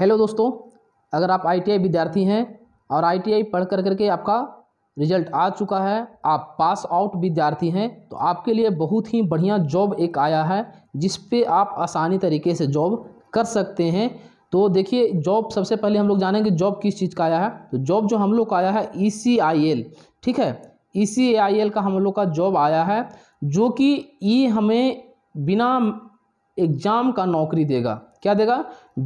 hello दोस्तों अगर आप आईटीआई विद्यार्थी हैं और आईटीआई पढ़ कर करके आपका रिजल्ट आ चुका है आप पास आउट विद्यार्थी हैं तो आपके लिए बहुत ही बढ़िया जॉब एक आया है जिस पे आप आसानी तरीके से जॉब कर सकते हैं तो देखिए जॉब सबसे पहले हम लोग जानेंगे जॉब किस चीज़ का आया है तो जॉब जो हम लोग का आया है ई e ठीक है ई e का हम लोग का जॉब आया है जो कि ई हमें बिना एग्ज़ाम का नौकरी देगा क्या देगा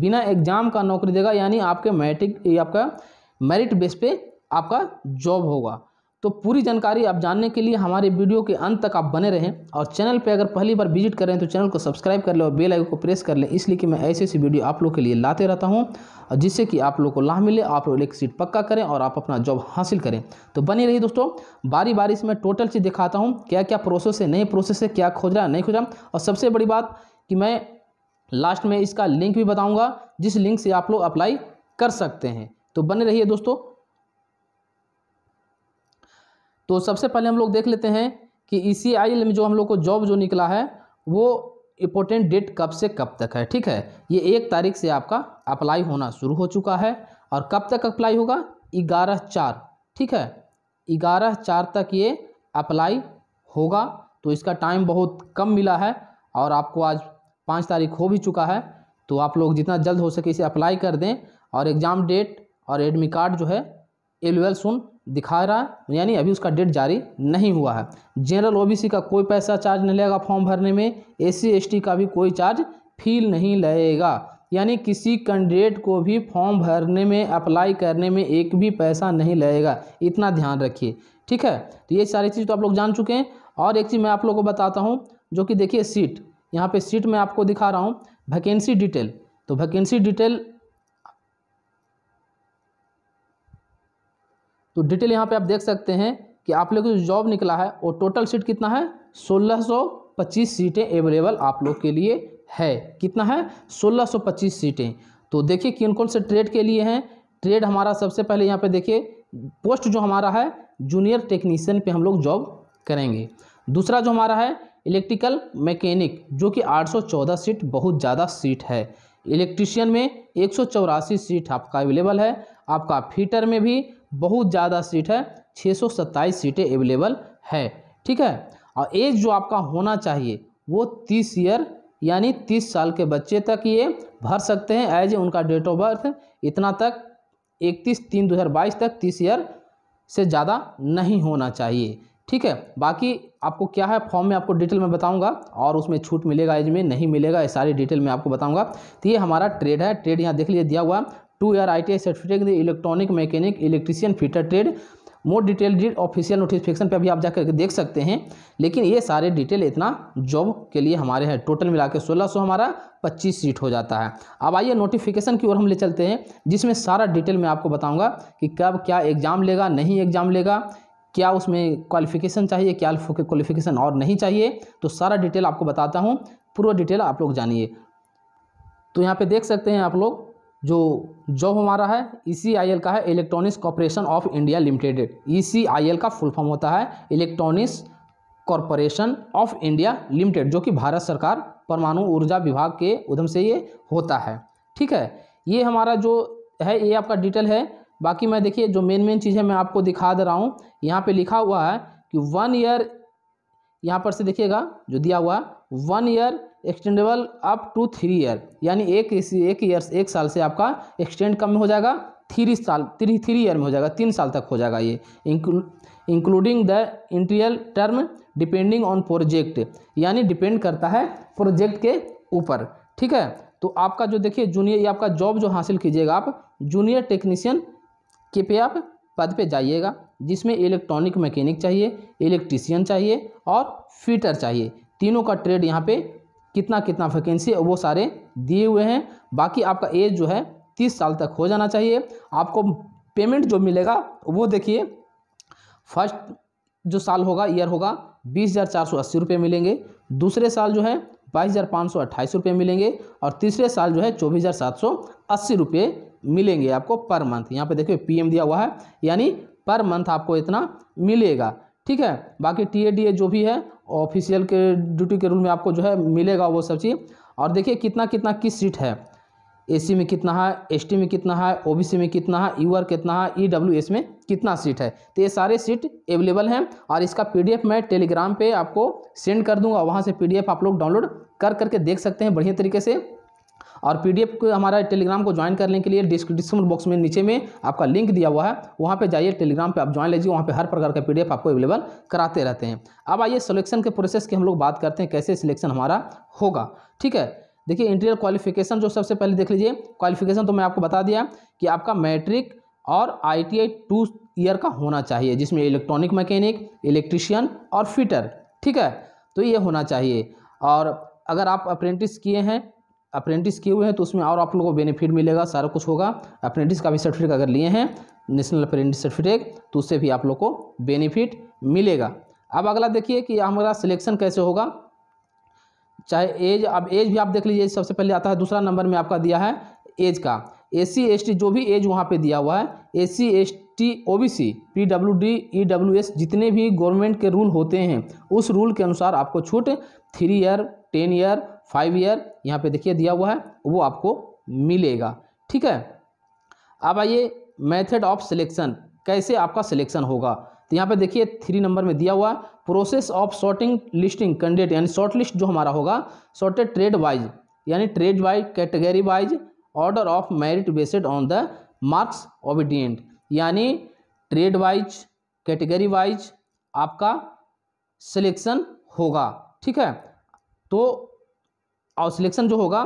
बिना एग्जाम का नौकरी देगा यानी आपके मैट्रिक आपका मेरिट बेस पे आपका जॉब होगा तो पूरी जानकारी आप जानने के लिए हमारे वीडियो के अंत तक आप बने रहें और चैनल पे अगर पहली बार विजिट कर रहे हैं तो चैनल को सब्सक्राइब कर लें और बेल आइकन को प्रेस कर लें इसलिए कि मैं ऐसी ऐसी वीडियो आप लोग के लिए लाते रहता हूं और जिससे कि आप लोग को लाभ मिले आप लोग एक सीट पक्का करें और आप अपना जॉब हासिल करें तो बनी रही दोस्तों बारी बारी से टोटल चीज़ दिखाता हूँ क्या क्या प्रोसेस है नए प्रोसेस है क्या खोज रहा है नहीं खोज रहा और सबसे बड़ी बात कि मैं लास्ट में इसका लिंक भी बताऊंगा जिस लिंक से आप लोग अप्लाई कर सकते हैं तो बने रहिए दोस्तों तो सबसे पहले हम लोग देख लेते हैं कि ई e में जो हम लोग को जॉब जो निकला है वो इम्पोर्टेंट डेट कब से कब तक है ठीक है ये एक तारीख से आपका अप्लाई होना शुरू हो चुका है और कब तक अप्लाई होगा ग्यारह चार ठीक है ग्यारह चार तक ये अप्लाई होगा तो इसका टाइम बहुत कम मिला है और आपको आज पाँच तारीख हो भी चुका है तो आप लोग जितना जल्द हो सके इसे अप्लाई कर दें और एग्ज़ाम डेट और एडमिट कार्ड जो है एल सुन दिखा रहा है यानी अभी उसका डेट जारी नहीं हुआ है जनरल ओबीसी का कोई पैसा चार्ज नहीं लगेगा फॉर्म भरने में एससी एसटी का भी कोई चार्ज फील नहीं लगेगा यानी किसी कैंडिडेट को भी फॉर्म भरने में अप्लाई करने में एक भी पैसा नहीं लगेगा इतना ध्यान रखिए ठीक है तो ये सारी चीज़ तो आप लोग जान चुके हैं और एक चीज़ मैं आप लोग को बताता हूँ जो कि देखिए सीट यहाँ पे सीट में आपको दिखा रहा हूँ वैकेंसी डिटेल तो वैकेंसी डिटेल तो डिटेल यहाँ पे आप देख सकते हैं कि आप लोग जो जॉब निकला है और टोटल सीट कितना है 1625 सीटें अवेलेबल आप लोग के लिए है कितना है 1625 सीटें तो देखिए किन कौन से ट्रेड के लिए हैं ट्रेड हमारा सबसे पहले यहाँ पे देखिए पोस्ट जो हमारा है जूनियर टेक्नीशियन पे हम लोग जॉब करेंगे दूसरा जो हमारा है इलेक्ट्रिकल मैकेनिक जो कि 814 सीट बहुत ज़्यादा सीट है इलेक्ट्रिशियन में एक सीट आपका अवेलेबल है आपका फीटर में भी बहुत ज़्यादा सीट है छः सीटें अवेलेबल है ठीक है और एज जो आपका होना चाहिए वो तीस ईयर यानी तीस साल के बच्चे तक ये भर सकते हैं एज उनका डेट ऑफ बर्थ इतना तक इकतीस तीन दो हज़ार बाईस तक तीस ईयर से ज़्यादा नहीं होना चाहिए ठीक है बाकी आपको क्या है फॉर्म में आपको डिटेल में बताऊंगा और उसमें छूट मिलेगा एज में नहीं मिलेगा ये सारी डिटेल में आपको बताऊंगा तो ये हमारा ट्रेड है ट्रेड यहाँ देख लीजिए दिया हुआ two year I T I certificate electronic mechanic electrician fitter trade more detail official notification पे भी आप जाकर देख सकते हैं लेकिन ये सारे डिटेल इतना जॉब के लिए हमारे हैं टोटल मिला के सोलह सौ हमारा पच्चीस सीट हो जाता है अब आइए नोटिफिकेशन की ओर हम ले चलते हैं जिसमें सारा डिटेल मैं आपको बताऊंगा कि कब क्या एग्ज़ाम लेगा नहीं एग्ज़ाम लेगा क्या उसमें क्वालिफिकेशन चाहिए क्या क्वालिफिकेशन और नहीं चाहिए तो सारा डिटेल आपको बताता हूँ पूरा डिटेल आप लोग जानिए तो यहाँ पे देख सकते हैं आप लोग जो जॉब हमारा है ई e का है electronics corporation of India limited E का फुल फॉर्म होता है electronics corporation of India limited जो कि भारत सरकार परमाणु ऊर्जा विभाग के उद्यम से ये होता है ठीक है ये हमारा जो है ये आपका डिटेल है बाकी मैं देखिए जो मेन मेन चीज़ है मैं आपको दिखा दे रहा हूँ यहाँ पे लिखा हुआ है कि वन ईयर यहाँ पर से देखिएगा जो दिया हुआ है one year extendable up to three year यानी एक एक ईयर एक साल से आपका एक्सटेंड कम हो जाएगा थ्री साल थ्री थ्री ईयर में हो जाएगा तीन साल तक हो जाएगा ये including the interior term depending on project यानी डिपेंड करता है प्रोजेक्ट के ऊपर ठीक है तो आपका जो देखिए जूनियर ये आपका जॉब जो हासिल कीजिएगा आप जूनियर टेक्नीशियन के पे आप पद पे जाइएगा जिसमें इलेक्ट्रॉनिक मैकेनिक चाहिए इलेक्ट्रीशियन चाहिए और फिटर चाहिए तीनों का ट्रेड यहाँ पे कितना कितना वैकेंसी वो सारे दिए हुए हैं बाकी आपका एज जो है तीस साल तक हो जाना चाहिए आपको पेमेंट जो मिलेगा वो देखिए फर्स्ट जो साल होगा ईयर होगा बीस हज़ार चार सौ अस्सी रुपये मिलेंगे दूसरे साल जो है बाईस हज़ार पाँच सौ अट्ठाईस रुपये मिलेंगे और तीसरे साल जो है चौबीस हज़ार सात सौ अस्सी रुपये मिलेंगे आपको पर मंथ यहाँ पे देखिए पीएम दिया हुआ है यानी पर मंथ आपको इतना मिलेगा ठीक है बाकी टी ए जो भी है ऑफिशियल के ड्यूटी के रूल में आपको जो है मिलेगा वो सब चीज़ और देखिए कितना कितना किस सीट है एसी में कितना है एसटी में कितना है ओबीसी में कितना है यूआर कितना है ईडब्ल्यूएस e में कितना सीट है तो ये सारे सीट अवेलेबल हैं और इसका पीडीएफ मैं टेलीग्राम पे आपको सेंड कर दूंगा वहाँ से पीडीएफ आप लोग डाउनलोड कर करके देख सकते हैं बढ़िया तरीके से और पीडीएफ को हमारा टेलीग्राम को ज्वाइन करने के लिए डिस्क्रिप्शन बॉक्स में नीचे में आपका लिंक दिया हुआ है वहाँ पर जाइए टेलीग्राम पर आप ज्वाइन लीजिए वहाँ पर हर प्रकार का पी आपको अवेलेबल कराते रहते हैं अब आइए सिलेक्शन के प्रोसेस की हम लोग बात करते हैं कैसे सिलेक्शन हमारा होगा ठीक है देखिए इंटीरियर क्वालिफिकेशन जो सबसे पहले देख लीजिए क्वालिफिकेशन तो मैं आपको बता दिया कि आपका मैट्रिक और I T I two year का होना चाहिए जिसमें इलेक्ट्रॉनिक मैकेनिक इलेक्ट्रिशियन और फिटर ठीक है तो ये होना चाहिए और अगर आप अप्रेंटिस किए हैं अप्रेंटिस किए हुए हैं तो उसमें और आप लोगों को बेनिफिट मिलेगा सारा कुछ होगा अप्रेंटिस का भी सर्टिफिकेट अगर लिए हैं नेशनल अप्रेंटिस सर्टिफिकेट तो उससे भी आप लोग को बेनिफिट मिलेगा अब अगला देखिए कि हमारा सिलेक्शन कैसे होगा चाहे एज अब एज भी आप देख लीजिए सबसे पहले आता है दूसरा नंबर में आपका दिया है एज का एस सी जो भी एज वहाँ पर दिया हुआ है A C S T O B C P W D E W S जितने भी गवर्नमेंट के रूल होते हैं उस रूल के अनुसार आपको छूट three year ten year five year यहाँ पे देखिए दिया हुआ है वो आपको मिलेगा ठीक है अब आइए मेथड ऑफ सिलेक्शन कैसे आपका सिलेक्शन होगा तो यहाँ पे देखिए थ्री नंबर में दिया हुआ है process of shorting listing candidate यानी शॉर्ट लिस्ट जो हमारा होगा शॉर्टेड ट्रेड वाइज यानी trade wise category wise order of merit based on the marks obedient यानी ट्रेड वाइज कैटेगरी वाइज आपका सिलेक्शन होगा ठीक है तो और सिलेक्शन जो होगा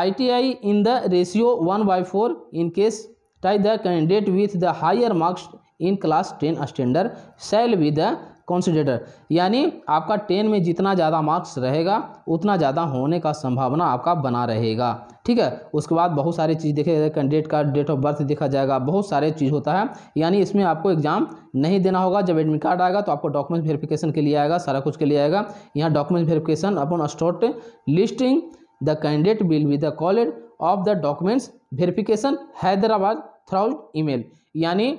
ITI in the ratio one by four in case tie the candidate with the higher marks in class ten standard shall with considered यानी आपका टेन में जितना ज़्यादा मार्क्स रहेगा उतना ज़्यादा होने का संभावना आपका बना रहेगा ठीक है उसके बाद बहुत सारी चीज़ देखे जाएगा कैंडिडेट का डेट ऑफ बर्थ देखा जाएगा बहुत सारे चीज़ होता है यानी इसमें आपको एग्ज़ाम नहीं देना होगा जब एडमिट कार्ड आएगा तो आपको डॉक्यूमेंट वेरिफिकेशन के लिए आएगा सारा कुछ के लिए आएगा यहाँ document verification upon short listing the candidate will be the called of the documents verification Hyderabad through email यानी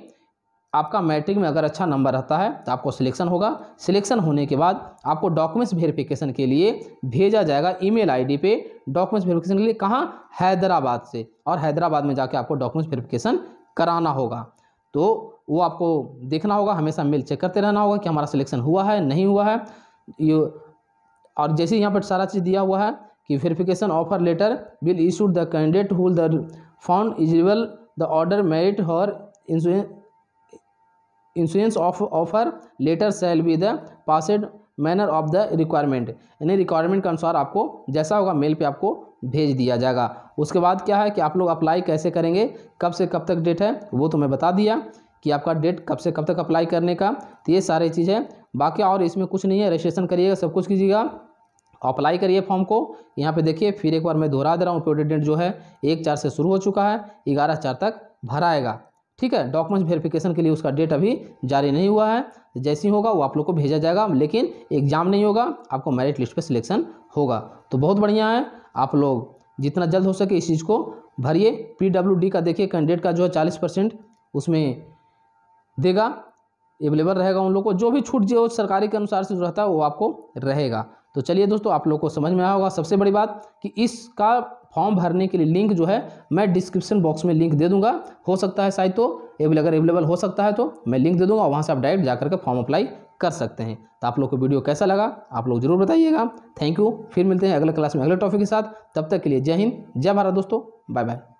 आपका मैट्रिक में अगर अच्छा नंबर रहता है तो आपको सिलेक्शन होगा सिलेक्शन होने के बाद आपको डॉक्यूमेंट्स वेरिफिकेशन के लिए भेजा जाएगा ईमेल आईडी पे डॉक्यूमेंट्स वेरिफिकेशन के लिए कहाँ हैदराबाद से और हैदराबाद में जाके आपको डॉक्यूमेंट्स वेरिफिकेशन कराना होगा तो वो आपको देखना होगा हमेशा मेल चेक करते रहना होगा कि हमारा सिलेक्शन हुआ है नहीं हुआ है ये और जैसे यहाँ पर सारा चीज़ दिया हुआ है कि verification offer letter will issued the candidate who'll the found eligible the order merit और insurance insurance of offer letter shall be the passed manner of the requirement यानी रिक्वायरमेंट के अनुसार आपको जैसा होगा मेल पे आपको भेज दिया जाएगा उसके बाद क्या है कि आप लोग अप्लाई कैसे करेंगे कब से कब तक डेट है वो तो मैं बता दिया कि आपका डेट कब से कब तक अप्लाई करने का तो ये सारी चीज़ है बाकी और इसमें कुछ नहीं है रजिस्ट्रेशन करिएगा सब कुछ कीजिएगा अप्लाई करिए फॉर्म को यहाँ पे देखिए फिर एक बार मैं दोहरा दे रहा हूँ प्योडेट डेट जो है एक चार से शुरू हो चुका है ग्यारह चार तक भराएगा ठीक है डॉक्यूमेंट वेरिफिकेशन के लिए उसका डेट अभी जारी नहीं हुआ है जैसे ही होगा वो आप लोग को भेजा जाएगा लेकिन एग्जाम नहीं होगा आपको मेरिट लिस्ट पर सिलेक्शन होगा तो बहुत बढ़िया है आप लोग जितना जल्द हो सके इस चीज़ को भरिए डी का देखिए कैंडिडेट का जो है चालीस परसेंट उसमें देगा अवेलेबल रहेगा उन लोग को जो भी छूट जो सरकारी के अनुसार से रहता है वो आपको रहेगा तो चलिए दोस्तों आप लोग को समझ में आया होगा सबसे बड़ी बात कि इसका फॉर्म भरने के लिए लिंक जो है मैं डिस्क्रिप्शन बॉक्स में लिंक दे दूंगा हो सकता है शायद तो एवल अगर अवेलेबल हो सकता है तो मैं लिंक दे दूंगा वहाँ से आप डायरेक्ट जा करके फॉर्म अप्लाई कर सकते हैं तो आप लोग को वीडियो कैसा लगा आप लोग जरूर बताइएगा थैंक यू फिर मिलते हैं अगले क्लास में अगले टॉपिक के साथ तब तक के लिए जय हिंद जय भारत दोस्तों बाय बाय